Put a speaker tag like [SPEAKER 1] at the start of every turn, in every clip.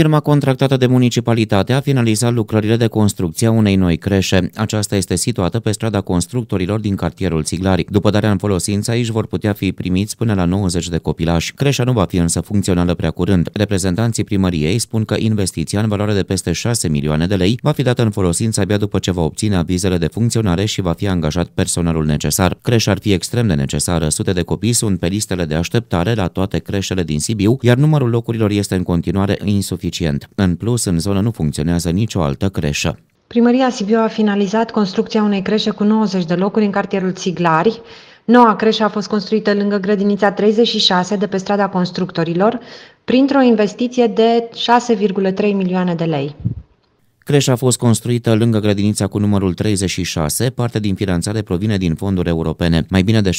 [SPEAKER 1] Firma contractată de municipalitate a finalizat lucrările de construcție a unei noi creșe. Aceasta este situată pe strada constructorilor din cartierul Țiglari. După darea în folosință, aici vor putea fi primiți până la 90 de copilași. Creșa nu va fi însă funcțională prea curând. Reprezentanții primăriei spun că investiția în valoare de peste 6 milioane de lei va fi dată în folosință abia după ce va obține avizele de funcționare și va fi angajat personalul necesar. Creșa ar fi extrem de necesară. Sute de copii sunt pe listele de așteptare la toate creșele din Sibiu, iar numărul locurilor este în continuare insuficient eficient. În plus, în zonă nu funcționează nicio altă creșă.
[SPEAKER 2] Primăria Sibiu a finalizat construcția unei creșe cu 90 de locuri în cartierul Țiglari. Noua creșă a fost construită lângă grădinița 36 de pe strada constructorilor, printr-o investiție de 6,3 milioane de lei.
[SPEAKER 1] Creșa a fost construită lângă grădinița cu numărul 36, parte din finanțare provine din fonduri europene. Mai bine de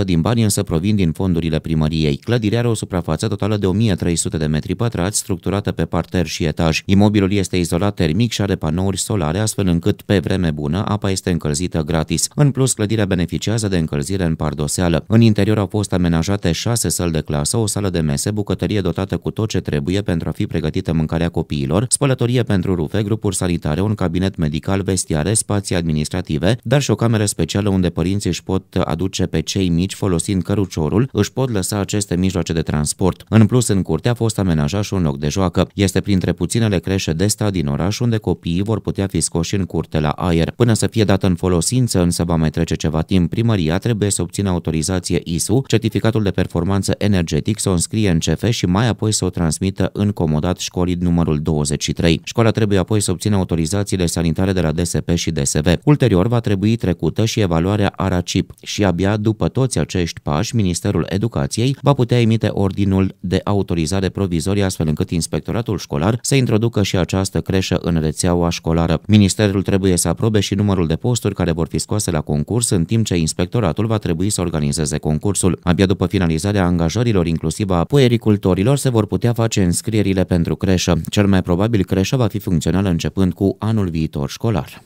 [SPEAKER 1] 60% din bani însă provin din fondurile primăriei. Clădirea are o suprafață totală de 1300 de metri pătrați, structurată pe parter și etaj. Imobilul este izolat termic și are panouri solare, astfel încât pe vreme bună apa este încălzită gratis. În plus, clădirea beneficiază de încălzire în pardoseală. În interior au fost amenajate șase săli de clasă, o sală de mese, bucătărie dotată cu tot ce trebuie pentru a fi pregătită mâncarea copiilor, spălătorie pentru rufe, grup grupuri sanitare, un cabinet medical, vestiare, spații administrative, dar și o cameră specială unde părinții își pot aduce pe cei mici folosind căruciorul, își pot lăsa aceste mijloace de transport. În plus, în curte a fost amenajat și un loc de joacă. Este printre puținele creșe de stat din oraș unde copiii vor putea fi scoși în curte la aer. Până să fie dată în folosință, însă va mai trece ceva timp. Primăria trebuie să obțină autorizație ISU, certificatul de performanță energetic, să o înscrie în CF și mai apoi să o transmită în comodat școlii numărul 23. Școala trebuie apoi să să obțină autorizațiile sanitare de la DSP și DSV. Ulterior, va trebui trecută și evaluarea ARACIP și abia după toți acești pași, Ministerul Educației va putea emite ordinul de autorizare provizorie astfel încât inspectoratul școlar să introducă și această creșă în rețeaua școlară. Ministerul trebuie să aprobe și numărul de posturi care vor fi scoase la concurs, în timp ce inspectoratul va trebui să organizeze concursul. Abia după finalizarea angajărilor, inclusiv a puericultorilor, se vor putea face înscrierile pentru creșă. Cel mai probabil creșa va fi funcțională începând cu anul viitor școlar.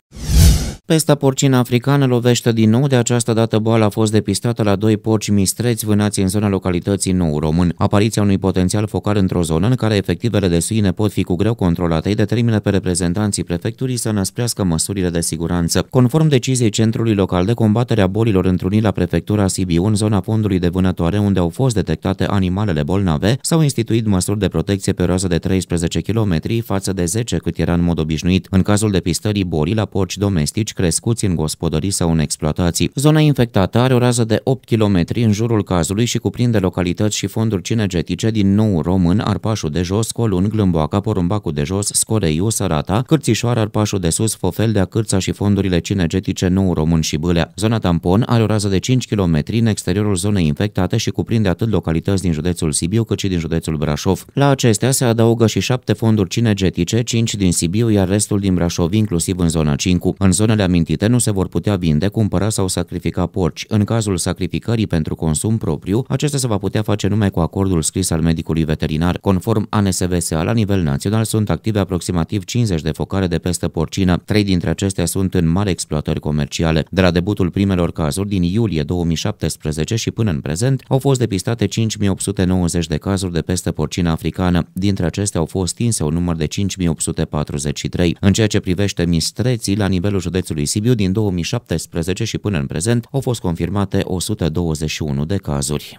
[SPEAKER 1] Pesta porcină africană lovește din nou, de această dată boala a fost depistată la doi porci mistreți vânați în zona localității Nou Român. Apariția unui potențial focar într-o zonă în care efectivele de suine pot fi cu greu controlate îi determină pe reprezentanții prefecturii să năsprească măsurile de siguranță. Conform deciziei Centrului Local de Combatere a Bolilor întrunit la prefectura Sibiu, în zona fondului de vânătoare unde au fost detectate animalele bolnave, s-au instituit măsuri de protecție pe roază de 13 km față de 10 cât era în mod obișnuit. În cazul depistării bolii la porci domestici, mici crescuți în gospodării sau în exploatații. Zona infectată are o rază de 8 km în jurul cazului și cuprinde localități și fonduri cinegetice din nou român, Arpașul de jos, Colun, Glâmboaca, Porumbacu de jos, Scoreiu, Sărata, Cârțișoara, Arpașul de sus, fofel de Cârța și fondurile cinegetice nou român și Bâlea. Zona tampon are o rază de 5 km în exteriorul zonei infectate și cuprinde atât localități din județul Sibiu cât și din județul Brașov. La acestea se adaugă și șapte fonduri cinegetice, 5 din Sibiu, iar restul din Brașov, inclusiv în zona 5. În zonele animalele amintite nu se vor putea vinde, cumpăra sau sacrifica porci. În cazul sacrificării pentru consum propriu, acesta se va putea face numai cu acordul scris al medicului veterinar. Conform ANSVSA, la nivel național sunt active aproximativ 50 de focare de peste porcină. Trei dintre acestea sunt în mari exploatări comerciale. De la debutul primelor cazuri din iulie 2017 și până în prezent, au fost depistate 5890 de cazuri de peste porcină africană. Dintre acestea au fost stinse un număr de 5843. În ceea ce privește mistreții, la nivelul județului județului Sibiu din 2017 și până în prezent au fost confirmate 121 de cazuri.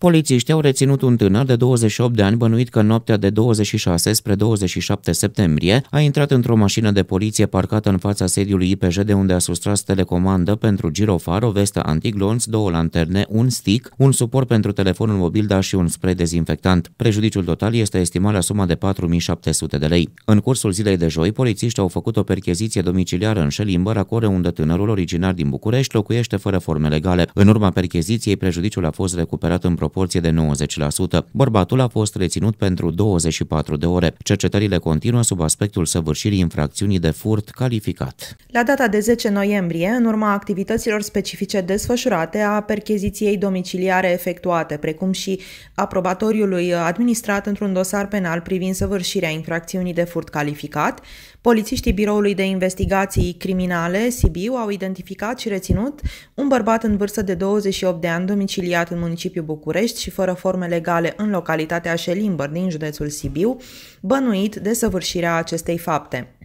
[SPEAKER 1] Polițiștii au reținut un tânăr de 28 de ani bănuit că noaptea de 26 spre 27 septembrie a intrat într-o mașină de poliție parcată în fața sediului IPJ de unde a sustras telecomandă pentru girofar, o vestă antiglonț, două lanterne, un stick, un suport pentru telefonul mobil, dar și un spray dezinfectant. Prejudiciul total este estimat la suma de 4700 de lei. În cursul zilei de joi, polițiștii au făcut o percheziție domiciliară în Șelimbăr, acolo unde tânărul originar din București locuiește fără forme legale. În urma percheziției, prejudiciul a fost recuperat în proporție de 90%. Bărbatul a fost reținut pentru 24 de ore. Cercetările continuă sub aspectul săvârșirii infracțiunii de furt calificat.
[SPEAKER 2] La data de 10 noiembrie, în urma activităților specifice desfășurate a percheziției domiciliare efectuate, precum și aprobatoriului administrat într-un dosar penal privind săvârșirea infracțiunii de furt calificat, Polițiștii Biroului de Investigații Criminale Sibiu au identificat și reținut un bărbat în vârstă de 28 de ani domiciliat în municipiul București și fără forme legale în localitatea Șelimbăr din județul Sibiu, bănuit de săvârșirea acestei fapte.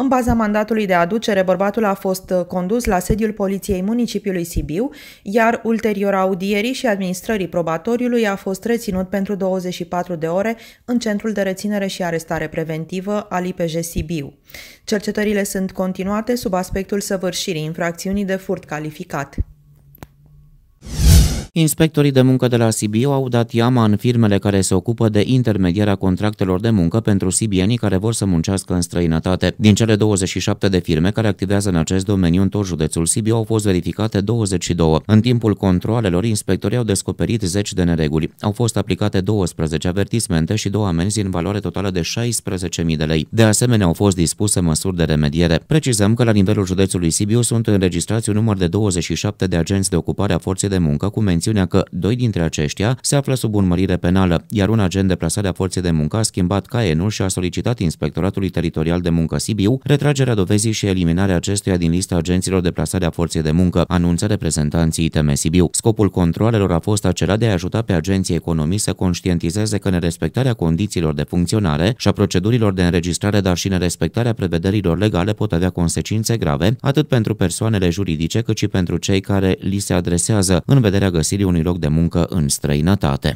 [SPEAKER 2] În baza mandatului de aducere, bărbatul a fost uh, condus la sediul Poliției Municipiului Sibiu, iar ulterior audierii și administrării probatoriului a fost reținut pentru 24 de ore în Centrul de Reținere și Arestare Preventivă al IPJ Sibiu. Cercetările sunt continuate sub aspectul săvârșirii infracțiunii de furt calificat.
[SPEAKER 1] Inspectorii de muncă de la Sibiu au dat iama în firmele care se ocupă de intermedierea contractelor de muncă pentru sibienii care vor să muncească în străinătate. Din cele 27 de firme care activează în acest domeniu în tot județul Sibiu au fost verificate 22. În timpul controalelor, inspectorii au descoperit 10 de nereguli. Au fost aplicate 12 avertismente și două amenzi în valoare totală de 16.000 de lei. De asemenea, au fost dispuse măsuri de remediere. Precizăm că la nivelul județului Sibiu sunt înregistrați un număr de 27 de agenți de ocupare a forței de muncă cu mențiune mențiunea că doi dintre aceștia se află sub urmărire penală, iar un agent plasare de forței de muncă a schimbat caienul și a solicitat Inspectoratului Teritorial de Muncă Sibiu retragerea dovezii și eliminarea acestuia din lista agenților de plasare de forței de muncă, anunță reprezentanții ITM Sibiu. Scopul controlelor a fost acela de a ajuta pe agenții economii să conștientizeze că nerespectarea condițiilor de funcționare și a procedurilor de înregistrare, dar și nerespectarea prevederilor legale pot avea consecințe grave, atât pentru persoanele juridice cât și pentru cei care li se adresează, în vederea găsirii găsirii unui loc de muncă în străinătate.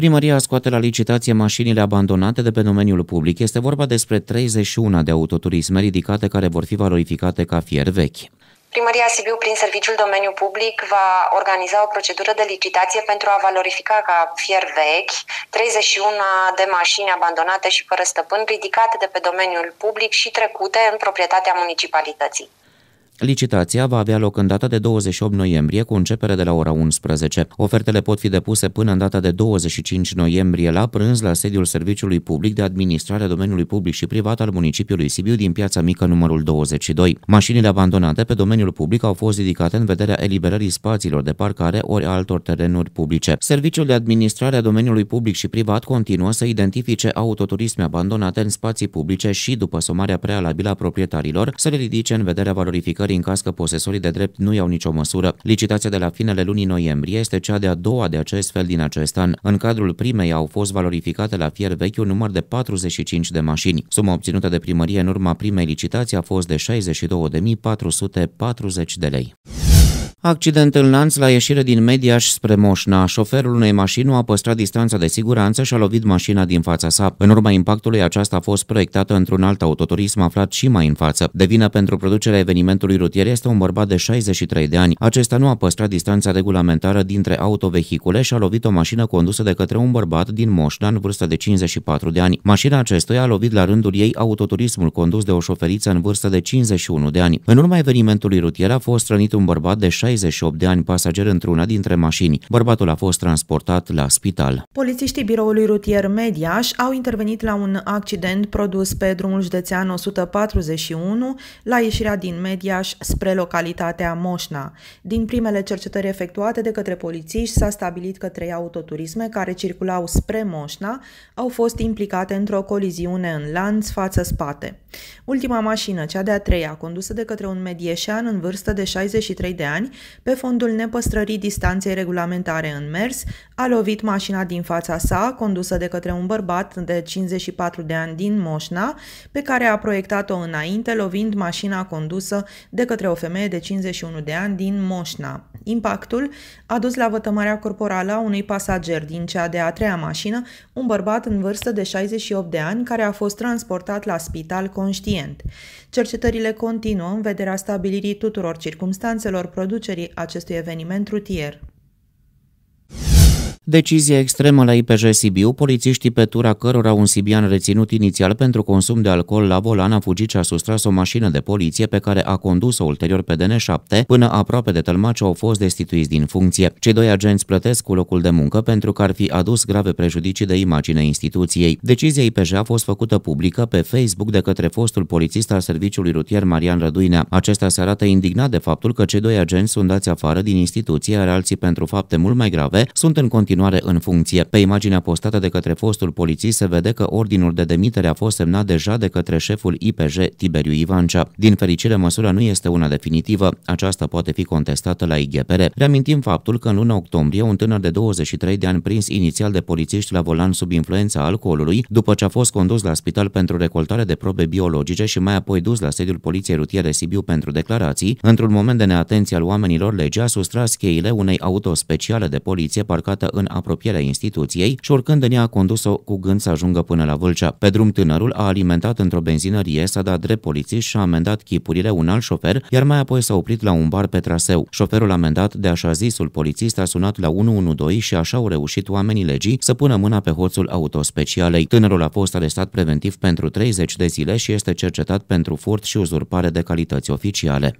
[SPEAKER 1] Primăria scoate la licitație mașinile abandonate de pe domeniul public. Este vorba despre 31 de autoturisme ridicate care vor fi valorificate ca fier vechi. Primăria Sibiu, prin serviciul domeniu public,
[SPEAKER 2] va organiza o procedură de licitație pentru a valorifica ca fier vechi 31 de mașini abandonate și fără stăpân ridicate de pe domeniul public și trecute în proprietatea municipalității.
[SPEAKER 1] Licitația va avea loc în data de 28 noiembrie cu începere de la ora 11. Ofertele pot fi depuse până în data de 25 noiembrie la prânz la sediul Serviciului Public de Administrare a Domeniului Public și Privat al municipiului Sibiu din Piața Mică numărul 22. Mașinile abandonate pe domeniul public au fost ridicate în vederea eliberării spațiilor de parcare ori altor terenuri publice. Serviciul de Administrare a Domeniului Public și Privat continuă să identifice autoturisme abandonate în spații publice și, după somarea prealabilă a proprietarilor, să le ridice în vederea valorificării în caz că posesorii de drept nu iau nicio măsură. Licitația de la finele lunii noiembrie este cea de-a doua de acest fel din acest an. În cadrul primei au fost valorificate la fier vechi un număr de 45 de mașini. Suma obținută de primărie în urma primei licitații a fost de 62.440 de lei. Accident în lanț la ieșire din Mediaș spre Moșna. Șoferul unei mașini nu a păstrat distanța de siguranță și a lovit mașina din fața sa. În urma impactului, aceasta a fost proiectată într-un alt autoturism aflat și mai în față. De vină pentru producerea evenimentului rutier este un bărbat de 63 de ani. Acesta nu a păstrat distanța regulamentară dintre autovehicule și a lovit o mașină condusă de către un bărbat din Moșna în vârstă de 54 de ani. Mașina acestuia a lovit la rândul ei autoturismul condus de o șoferiță în vârstă de 51 de ani. În urma evenimentului rutier a fost rănit un bărbat de 60 68 de ani pasager într-una dintre mașini. Bărbatul a fost transportat la spital.
[SPEAKER 2] Polițiștii biroului rutier Mediaș au intervenit la un accident produs pe drumul județean 141 la ieșirea din Mediaș spre localitatea Moșna. Din primele cercetări efectuate de către polițiști s-a stabilit că trei autoturisme care circulau spre Moșna au fost implicate într-o coliziune în lanț față-spate. Ultima mașină, cea de-a treia, condusă de către un medieșean în vârstă de 63 de ani, pe fondul nepăstrării distanței regulamentare în mers, a lovit mașina din fața sa, condusă de către un bărbat de 54 de ani din Moșna, pe care a proiectat-o înainte, lovind mașina condusă de către o femeie de 51 de ani din Moșna. Impactul a dus la vătămarea corporală a unui pasager din cea de a treia mașină, un bărbat în vârstă de 68 de ani care a fost transportat la spital conștient. Cercetările continuă în vederea stabilirii tuturor circumstanțelor produce conducerii acestui eveniment rutier.
[SPEAKER 1] Decizia extremă la IPJ Sibiu, polițiștii pe tura cărora un sibian reținut inițial pentru consum de alcool la volan a fugit și a sustras o mașină de poliție pe care a condus-o ulterior pe DN7 până aproape de Tălmaci au fost destituiți din funcție. Cei doi agenți plătesc cu locul de muncă pentru că ar fi adus grave prejudicii de imagine instituției. Decizia IPJ a fost făcută publică pe Facebook de către fostul polițist al serviciului rutier Marian Răduinea. Acesta se arată indignat de faptul că cei doi agenți sunt dați afară din instituție, iar alții pentru fapte mult mai grave sunt în continuare continuare în funcție. Pe imaginea postată de către fostul polițist se vede că ordinul de demitere a fost semnat deja de către șeful IPJ Tiberiu Ivancea. Din fericire, măsura nu este una definitivă, aceasta poate fi contestată la IGPR. Reamintim faptul că în luna octombrie un tânăr de 23 de ani prins inițial de polițiști la volan sub influența alcoolului, după ce a fost condus la spital pentru recoltare de probe biologice și mai apoi dus la sediul Poliției Rutiere Sibiu pentru declarații, într-un moment de neatenție al oamenilor, legea a sustras cheile unei auto speciale de poliție parcată în în apropierea instituției și oricând în ea a condus-o cu gând să ajungă până la Vâlcea. Pe drum tânărul a alimentat într-o benzinărie, s-a dat drept polițist și a amendat chipurile un alt șofer, iar mai apoi s-a oprit la un bar pe traseu. Șoferul amendat de așa zisul polițist a sunat la 112 și așa au reușit oamenii legii să pună mâna pe hoțul autospecialei. Tânărul a fost arestat preventiv pentru 30 de zile și este cercetat pentru furt și uzurpare de calități oficiale.